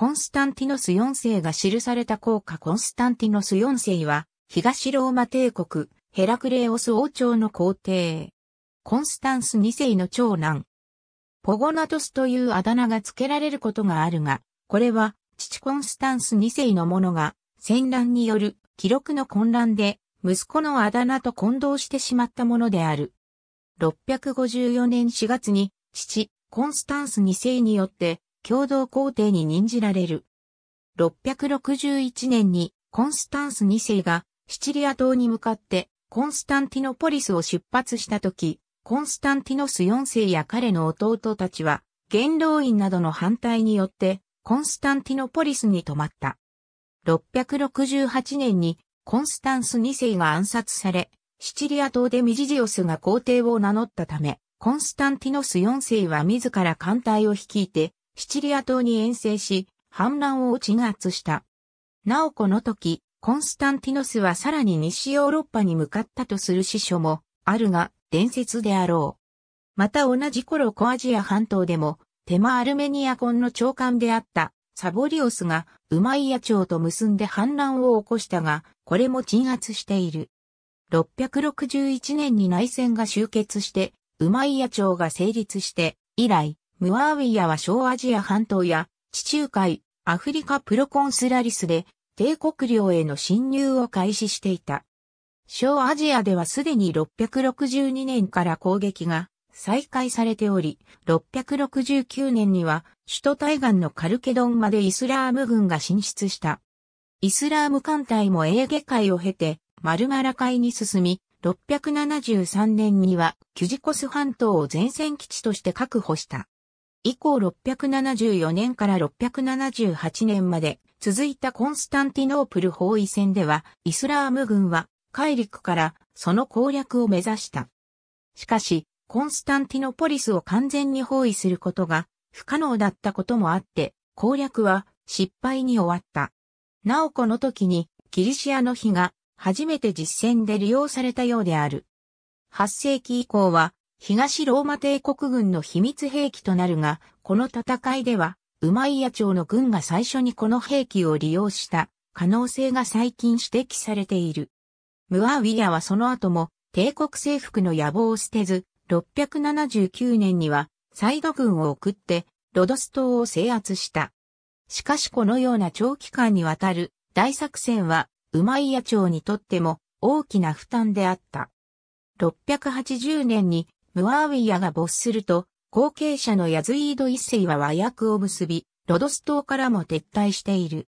コンスタンティノス4世が記された効果コンスタンティノス4世は、東ローマ帝国、ヘラクレオス王朝の皇帝。コンスタンス2世の長男。ポゴナトスというあだ名が付けられることがあるが、これは、父コンスタンス2世の者が、戦乱による記録の混乱で、息子のあだ名と混同してしまったものである。654年4月に、父、コンスタンス2世によって、共同皇帝に任じられる。661年にコンスタンス2世がシチリア島に向かってコンスタンティノポリスを出発した時、コンスタンティノス4世や彼の弟たちは、元老院などの反対によって、コンスタンティノポリスに泊まった。668年に、コンスタンス2世が暗殺され、シチリア島でミジジオスが皇帝を名乗ったため、コンスタンティノス4世は自ら艦隊を率いて、シチリア島に遠征し、反乱を鎮圧した。なおこの時、コンスタンティノスはさらに西ヨーロッパに向かったとする史書もあるが伝説であろう。また同じ頃コアジア半島でもテマアルメニアコンの長官であったサボリオスがウマイヤ朝と結んで反乱を起こしたが、これも鎮圧している。661年に内戦が終結して、ウマイヤ朝が成立して、以来、ムワーウィアは小アジア半島や地中海、アフリカプロコンスラリスで帝国領への侵入を開始していた。小アジアではすでに662年から攻撃が再開されており、669年には首都対岸のカルケドンまでイスラーム軍が進出した。イスラーム艦隊もエーゲ海を経てマルマラ海に進み、673年にはキュジコス半島を前線基地として確保した。以降674年から678年まで続いたコンスタンティノープル包囲戦では、イスラーム軍は海陸からその攻略を目指した。しかし、コンスタンティノポリスを完全に包囲することが不可能だったこともあって、攻略は失敗に終わった。なおこの時に、キリシアの日が初めて実戦で利用されたようである。8世紀以降は、東ローマ帝国軍の秘密兵器となるが、この戦いでは、ウマイヤ朝の軍が最初にこの兵器を利用した可能性が最近指摘されている。ムアウィヤはその後も帝国征服の野望を捨てず、679年にはサイド軍を送ってロドス島を制圧した。しかしこのような長期間にわたる大作戦はウマイヤ朝にとっても大きな負担であった。680年にムワーウィアが没すると、後継者のヤズイード一世は和訳を結び、ロドス島からも撤退している。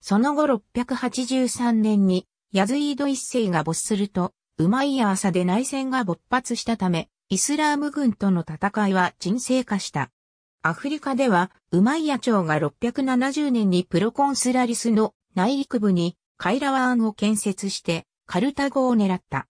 その後683年に、ヤズイード一世が没すると、ウマイヤーサで内戦が勃発したため、イスラーム軍との戦いは沈静化した。アフリカでは、ウマイヤ朝が670年にプロコンスラリスの内陸部にカイラワーンを建設して、カルタゴを狙った。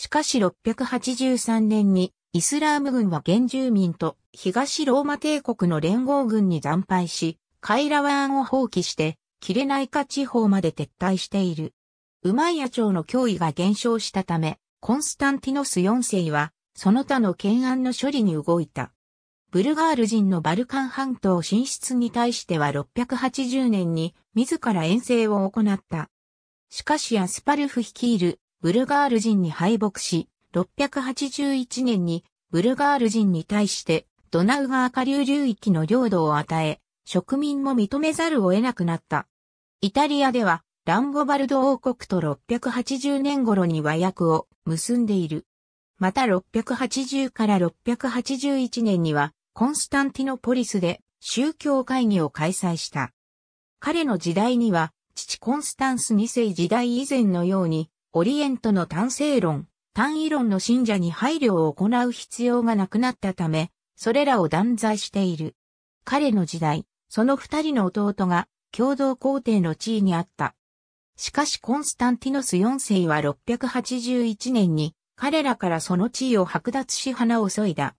しかし683年にイスラーム軍は原住民と東ローマ帝国の連合軍に惨敗し、カイラワーンを放棄して、キレナイカ地方まで撤退している。ウマイヤ朝の脅威が減少したため、コンスタンティノス4世は、その他の懸案の処理に動いた。ブルガール人のバルカン半島進出に対しては680年に自ら遠征を行った。しかしアスパルフ率いるブルガール人に敗北し、681年にブルガール人に対してドナウ川下流流域の領土を与え、植民も認めざるを得なくなった。イタリアではランゴバルド王国と680年頃に和訳を結んでいる。また680から681年にはコンスタンティノポリスで宗教会議を開催した。彼の時代には父コンスタンス2世時代以前のようにオリエントの単性論、単位論の信者に配慮を行う必要がなくなったため、それらを断罪している。彼の時代、その二人の弟が共同皇帝の地位にあった。しかしコンスタンティノス4世は681年に彼らからその地位を剥奪し花を削いだ。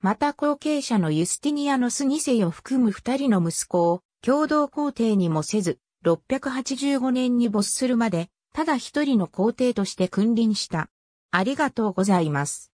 また後継者のユスティニアノス2世を含む二人の息子を共同皇帝にもせず、685年に没するまでただ一人の皇帝として君臨した。ありがとうございます。